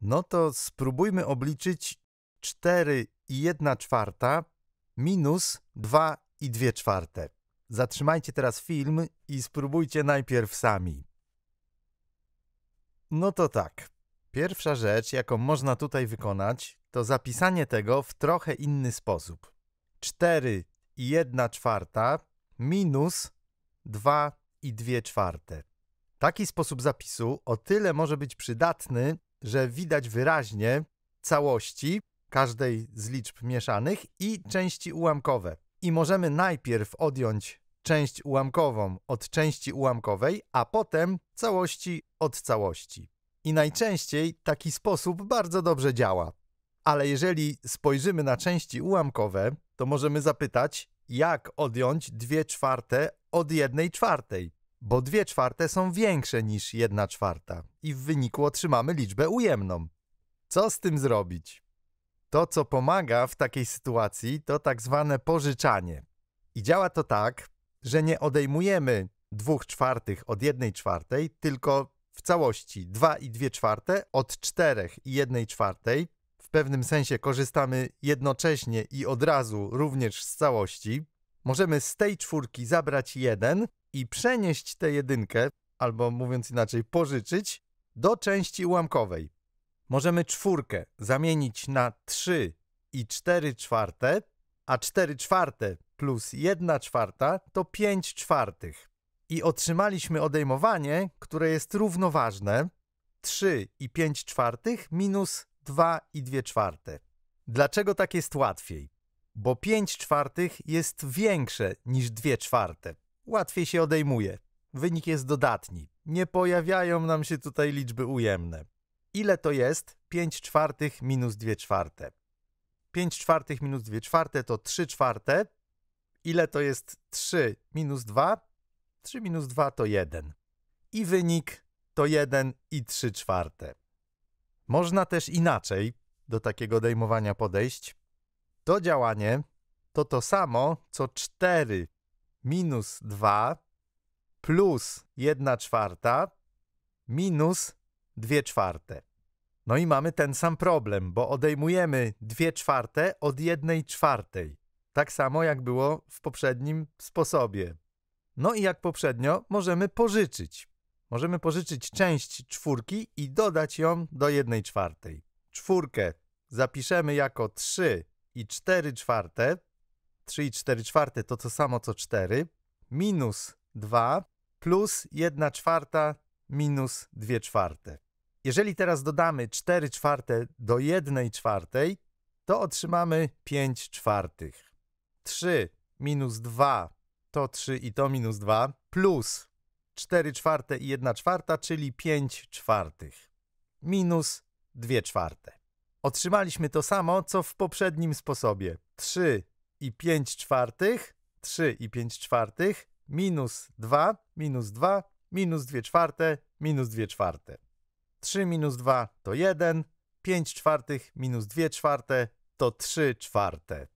No to spróbujmy obliczyć 4 i 1 czwarta minus 2 i 2 czwarte. Zatrzymajcie teraz film i spróbujcie najpierw sami. No to tak. Pierwsza rzecz, jaką można tutaj wykonać, to zapisanie tego w trochę inny sposób. 4 i 1 czwarta minus 2 i 2 czwarte. Taki sposób zapisu o tyle może być przydatny, że widać wyraźnie całości każdej z liczb mieszanych i części ułamkowe. I możemy najpierw odjąć część ułamkową od części ułamkowej, a potem całości od całości. I najczęściej taki sposób bardzo dobrze działa. Ale jeżeli spojrzymy na części ułamkowe, to możemy zapytać, jak odjąć 2 czwarte od 1 czwartej bo dwie czwarte są większe niż jedna czwarta i w wyniku otrzymamy liczbę ujemną. Co z tym zrobić? To, co pomaga w takiej sytuacji, to tak zwane pożyczanie. I działa to tak, że nie odejmujemy dwóch czwartych od jednej czwartej, tylko w całości 2 i 2 czwarte od 4 i 1 czwartej. W pewnym sensie korzystamy jednocześnie i od razu również z całości, możemy z tej czwórki zabrać jeden i przenieść tę jedynkę, albo mówiąc inaczej, pożyczyć do części ułamkowej. Możemy czwórkę zamienić na 3 i 4 czwarte, a 4 czwarte plus 1 czwarta to 5 czwartych. I otrzymaliśmy odejmowanie, które jest równoważne 3 i 5 czwartych minus 2 i 2 czwarte. Dlaczego tak jest łatwiej? bo 5 czwartych jest większe niż 2 czwarte. Łatwiej się odejmuje. Wynik jest dodatni. Nie pojawiają nam się tutaj liczby ujemne. Ile to jest 5 czwartych minus 2 czwarte? 5 czwartych minus 2 czwarte to 3 czwarte. Ile to jest 3 minus 2? 3 minus 2 to 1. I wynik to 1 i 3 czwarte. Można też inaczej do takiego odejmowania podejść. To działanie to to samo, co 4 minus 2 plus 1 czwarta minus 2 czwarte. No i mamy ten sam problem, bo odejmujemy 2 czwarte od 1 czwartej. Tak samo jak było w poprzednim sposobie. No i jak poprzednio, możemy pożyczyć. Możemy pożyczyć część czwórki i dodać ją do 1 czwartej. Czwórkę zapiszemy jako 3 i 4 czwarte, 3 i 4 czwarte to to samo co 4, minus 2 plus 1 czwarta minus 2 czwarte. Jeżeli teraz dodamy 4 czwarte do 1 czwartej, to otrzymamy 5 czwartych. 3 minus 2 to 3 i to minus 2 plus 4 czwarte i 1 czwarta, czyli 5 czwartych minus 2 czwarte otrzymaliśmy to samo, co w poprzednim sposobie. 3 i 5 czwartych, 3 i 5 czwartych, minus 2, minus 2, minus 2 czwarte, minus 2 czwarte. 3 minus 2 to 1, 5 czwartych minus 2 czwarte to 3 czwarte.